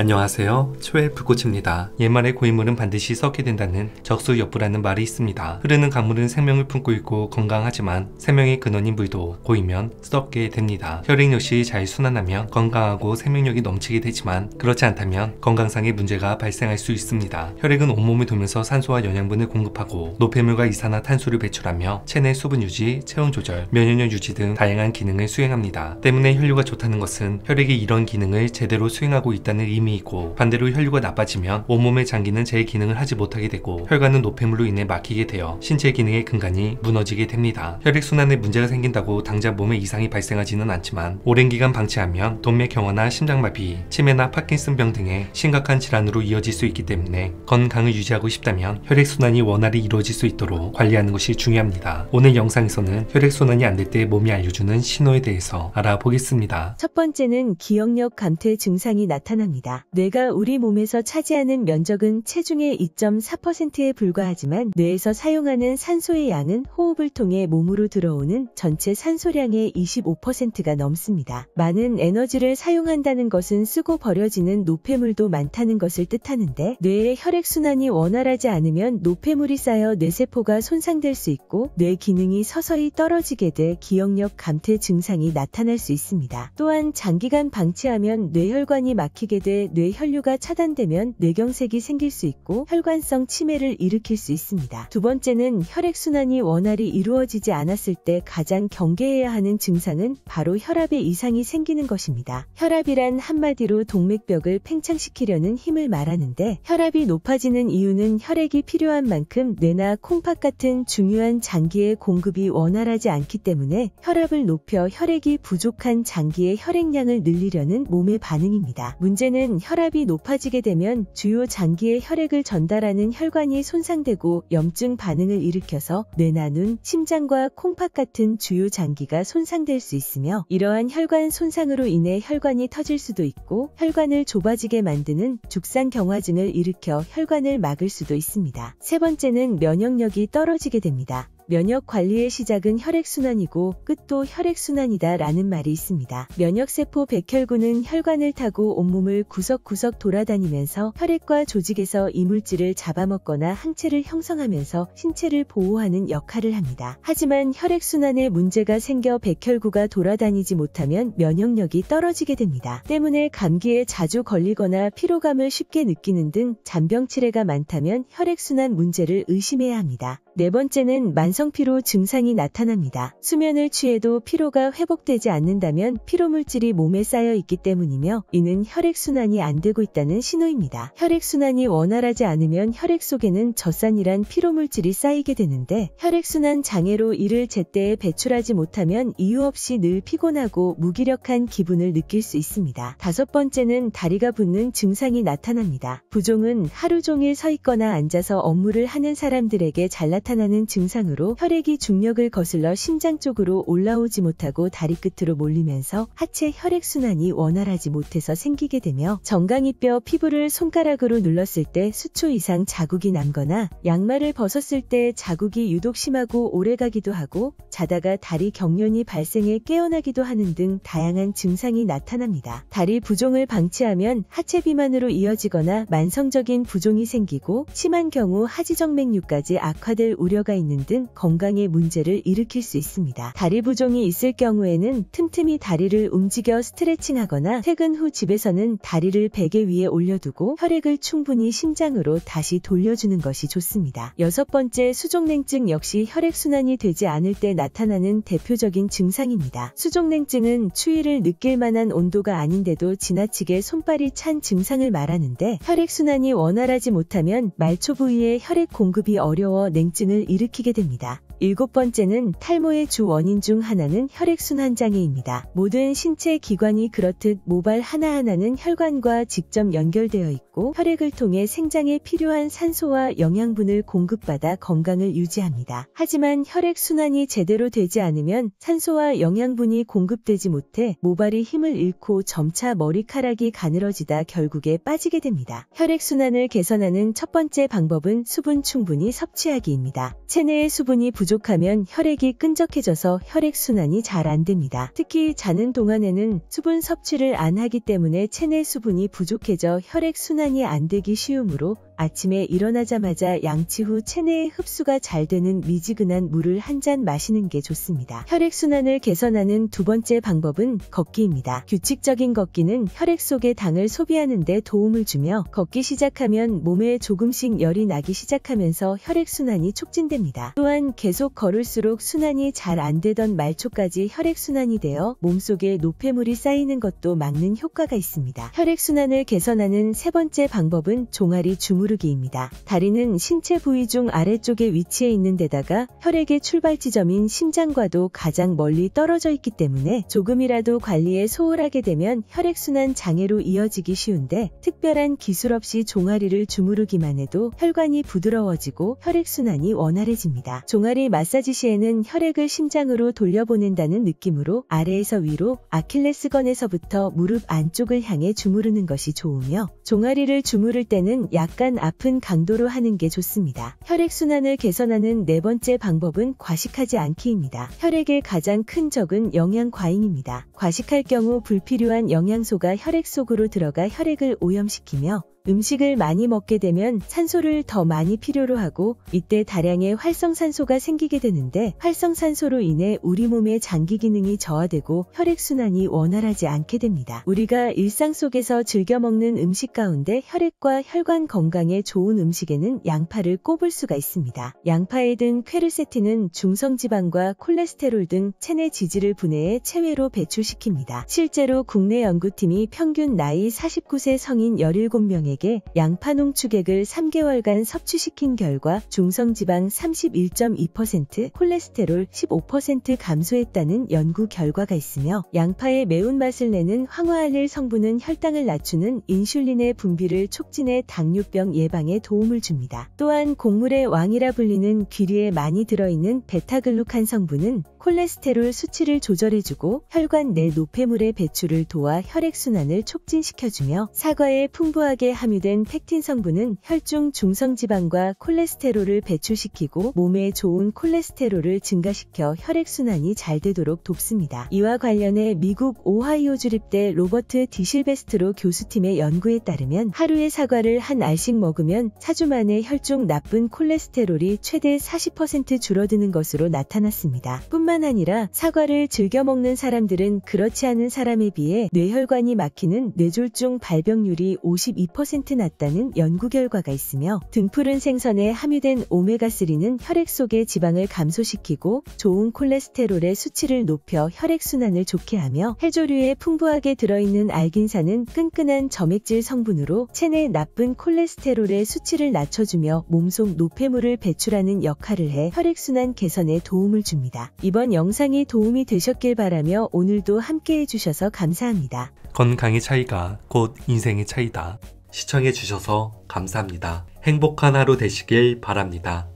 안녕하세요. 초의 불꽃입니다. 옛말에 고인물은 반드시 썩게 된다는 적수여부라는 말이 있습니다. 흐르는 강물은 생명을 품고 있고 건강하지만 생명의 근원인 물도 고이면 썩게 됩니다. 혈액 역시 잘 순환하면 건강하고 생명력이 넘치게 되지만 그렇지 않다면 건강상의 문제가 발생할 수 있습니다. 혈액은 온몸을 돌면서 산소와 영양분을 공급하고 노폐물과 이산화탄소를 배출하며 체내 수분 유지, 체온 조절, 면역력 유지 등 다양한 기능을 수행합니다. 때문에 혈류가 좋다는 것은 혈액이 이런 기능을 제대로 수행하고 있다는 의미 아이 있고 반대로 혈류가 나빠지면 온몸의 장기는 제 기능을 하지 못하게 되고 혈관은 노폐물로 인해 막히게 되어 신체 기능의 근간이 무너지게 됩니다. 혈액순환에 문제가 생긴다고 당장 몸에 이상이 발생하지는 않지만 오랜 기간 방치하면 동맥 경화나 심장마비, 치매나 파킨슨병 등의 심각한 질환으로 이어질 수 있기 때문에 건강을 유지하고 싶다면 혈액순환이 원활히 이루어질 수 있도록 관리하는 것이 중요합니다. 오늘 영상에서는 혈액순환이 안 될 때 몸이 알려주는 신호에 대해서 알아보겠습니다. 첫 번째는 기억력 감퇴 증상이 나타납니다. 뇌가 우리 몸에서 차지하는 면적은 체중의 2.4%에 불과하지만 뇌에서 사용하는 산소의 양은 호흡을 통해 몸으로 들어오는 전체 산소량의 25%가 넘습니다. 많은 에너지를 사용한다는 것은 쓰고 버려지는 노폐물도 많다는 것을 뜻하는데 뇌의 혈액순환이 원활하지 않으면 노폐물이 쌓여 뇌세포가 손상될 수 있고 뇌 기능이 서서히 떨어지게 돼 기억력 감퇴 증상이 나타날 수 있습니다. 또한 장기간 방치하면 뇌혈관이 막히게 돼뇌 혈류가 차단되면 뇌경색이 생길 수 있고 혈관성 치매를 일으킬 수 있습니다. 두 번째는 혈액순환이 원활히 이루어지지 않았을 때 가장 경계해야 하는 증상은 바로 혈압의 이상이 생기는 것입니다. 혈압이란 한마디로 동맥벽을 팽창시키려는 힘을 말하는데 혈압이 높아지는 이유는 혈액이 필요한 만큼 뇌나 콩팥 같은 중요한 장기의 공급이 원활하지 않기 때문에 혈압을 높여 혈액이 부족한 장기의 혈액량을 늘리려는 몸의 반응입니다. 문제는 혈액 혈압이 높아지게 되면 주요 장기의 혈액을 전달하는 혈관이 손상되고 염증 반응을 일으켜서 뇌나눈, 심장과 콩팥 같은 주요 장기가 손상될 수 있으며 이러한 혈관 손상으로 인해 혈관이 터질 수도 있고 혈관을 좁아지게 만드는 죽상 경화증을 일으켜 혈관을 막을 수도 있습니다. 세 번째는 면역력이 떨어지게 됩니다. 면역 관리의 시작은 혈액순환이고 끝도 혈액순환이다 라는 말이 있습니다. 면역세포 백혈구는 혈관을 타고 온몸을 구석구석 돌아다니면서 혈액과 조직에서 이물질을 잡아먹거나 항체를 형성하면서 신체를 보호하는 역할을 합니다. 하지만 혈액순환에 문제가 생겨 백혈구가 돌아다니지 못하면 면역력이 떨어지게 됩니다. 때문에 감기에 자주 걸리거나 피로감을 쉽게 느끼는 등 잔병 치레가 많다면 혈액순환 문제를 의심해야 합니다. 네 번째는 만성피로 증상이 나타납니다. 수면을 취해도 피로가 회복되지 않는다면 피로물질이 몸에 쌓여 있기 때문이며 이는 혈액순환이 안 되고 있다는 신호입니다. 혈액순환이 원활하지 않으면 혈액 속에는 젖산이란 피로물질이 쌓이게 되는데 혈액순환 장애로 이를 제때 배출하지 못하면 이유 없이 늘 피곤하고 무기력한 기분을 느낄 수 있습니다. 다섯 번째는 다리가 붓는 증상이 나타납니다. 부종은 하루 종일 서 있거나 앉아서 업무를 하는 사람들에게 잘 나타납니다. 나타나는 증상으로 혈액이 중력을 거슬러 심장 쪽으로 올라오지 못하고 다리 끝으로 몰리면서 하체 혈액순환이 원활하지 못해서 생기게 되며 정강이뼈 피부를 손가락으로 눌렀을 때 수초 이상 자국이 남거나 양말을 벗었을 때 자국이 유독 심하고 오래가기도 하고 자다가 다리 경련이 발생해 깨어나기도 하는 등 다양한 증상이 나타납니다. 다리 부종을 방치하면 하체 비만으로 이어지거나 만성적인 부종이 생기고 심한 경우 하지정맥류까지 악화될 우려가 있는 등 건강에 문제를 일으킬 수 있습니다. 다리 부종이 있을 경우에는 틈틈이 다리를 움직여 스트레칭하거나 퇴근 후 집에서는 다리를 베개 위에 올려두고 혈액을 충분히 심장으로 다시 돌려주는 것이 좋습니다. 여섯 번째 수족냉증 역시 혈액순환이 되지 않을 때 나타나는 대표적인 증상입니다. 수족냉증은 추위를 느낄 만한 온도가 아닌데도 지나치게 손발이 찬 증상을 말하는데 혈액순환이 원활하지 못하면 말초 부위에 혈액 공급이 어려워 냉증 후증을 일으키게 됩니다. 일곱 번째는 탈모의 주 원인 중 하나는 혈액순환 장애입니다. 모든 신체 기관이 그렇듯 모발 하나하나는 혈관과 직접 연결되어 있고 혈액을 통해 생장에 필요한 산소와 영양분을 공급받아 건강을 유지합니다. 하지만 혈액순환이 제대로 되지 않으면 산소와 영양분이 공급되지 못해 모발이 힘을 잃고 점차 머리카락이 가늘어지다 결국에 빠지게 됩니다. 혈액순환을 개선하는 첫 번째 방법은 수분 충분히 섭취하기입니다. 체내의 수분이 부족 부족하면 혈액이 끈적해져서 혈액순환이 잘 안됩니다. 특히 자는 동안에는 수분 섭취를 안 하기 때문에 체내 수분이 부족해져 혈액순환이 안되기 쉬우므로 아침에 일어나자마자 양치 후 체내에 흡수가 잘 되는 미지근한 물을 한 잔 마시는 게 좋습니다. 혈액순환을 개선하는 두 번째 방법은 걷기입니다. 규칙적인 걷기는 혈액 속의 당을 소비하는 데 도움을 주며 걷기 시작하면 몸에 조금씩 열이 나기 시작하면서 혈액순환이 촉진됩니다. 또한 계속 계속 걸을수록 순환이 잘 안 되던 말초까지 혈액순환이 되어 몸속에 노폐물이 쌓이는 것도 막는 효과가 있습니다. 혈액순환을 개선하는 세 번째 방법은 종아리 주무르기입니다. 다리는 신체 부위 중 아래쪽에 위치해 있는 데다가 혈액의 출발 지점인 심장과도 가장 멀리 떨어져 있기 때문에 조금이라도 관리에 소홀하게 되면 혈액순환 장애로 이어지기 쉬운데 특별한 기술 없이 종아리를 주무르기만 해도 혈관이 부드러워지고 혈액순환이 원활해집니다. 종아리 마사지 시에는 혈액을 심장으로 돌려보낸다는 느낌으로 아래에서 위로 아킬레스건에서부터 무릎 안쪽을 향해 주무르는 것이 좋으며 종아리를 주무를 때는 약간 아픈 강도로 하는 게 좋습니다. 혈액순환을 개선하는 네 번째 방법은 과식하지 않기입니다. 혈액의 가장 큰 적은 영양 과잉입니다. 과식할 경우 불필요한 영양소가 혈액 속으로 들어가 혈액을 오염시키며 음식을 많이 먹게 되면 산소를 더 많이 필요로 하고 이때 다량의 활성산소가 생기게 되는데 활성산소로 인해 우리 몸의 장기 기능이 저하되고 혈액순환이 원활하지 않게 됩니다. 우리가 일상 속에서 즐겨 먹는 음식 가운데 혈액과 혈관 건강에 좋은 음식에는 양파를 꼽을 수가 있습니다. 양파에 든 퀘르세틴은 중성지방과 콜레스테롤 등 체내 지질을 분해해 체외로 배출시킵니다. 실제로 국내 연구팀이 평균 나이 49세 성인 1 7명에 사람에게 양파 농축액을 3개월간 섭취시킨 결과 중성지방 31.2%, 콜레스테롤 15% 감소했다는 연구 결과가 있으며 양파의 매운맛을 내는 황화알릴 성분은 혈당을 낮추는 인슐린의 분비를 촉진해 당뇨병 예방에 도움을 줍니다. 또한 곡물의 왕이라 불리는 귀리에 많이 들어있는 베타글루칸 성분은 콜레스테롤 수치를 조절해주고 혈관 내 노폐물의 배출을 도와 혈액순환을 촉진시켜주며 사과에 풍부하게 함유된 펙틴 성분은 혈중 중성지방과 콜레스테롤을 배출시키고 몸에 좋은 콜레스테롤을 증가시켜 혈액순환이 잘 되도록 돕습니다. 이와 관련해 미국 오하이오 주립대 로버트 디실베스트로 교수팀의 연구에 따르면 하루에 사과를 한 알씩 먹으면 4주 만에 혈중 나쁜 콜레스테롤이 최대 40% 줄어드는 것으로 나타났습니다. 뿐만 아니라 사과를 즐겨 먹는 사람들은 그렇지 않은 사람에 비해 뇌혈관이 막히는 뇌졸중 발병률이 52% 30% 낮다는 연구 결과가 있으며 등푸른 생선에 함유된 오메가3는 혈액 속의 지방을 감소시키고 좋은 콜레스테롤의 수치를 높여 혈액순환을 좋게 하며 해조류에 풍부하게 들어있는 알긴산은 끈끈한 점액질 성분으로 체내 나쁜 콜레스테롤의 수치를 낮춰주며 몸속 노폐물을 배출하는 역할을 해 혈액순환 개선에 도움을 줍니다. 이번 영상이 도움이 되셨길 바라며 오늘도 함께 해주셔서 감사합니다. 건강의 차이가 곧 인생의 차이다. 시청해주셔서 감사합니다. 행복한 하루 되시길 바랍니다.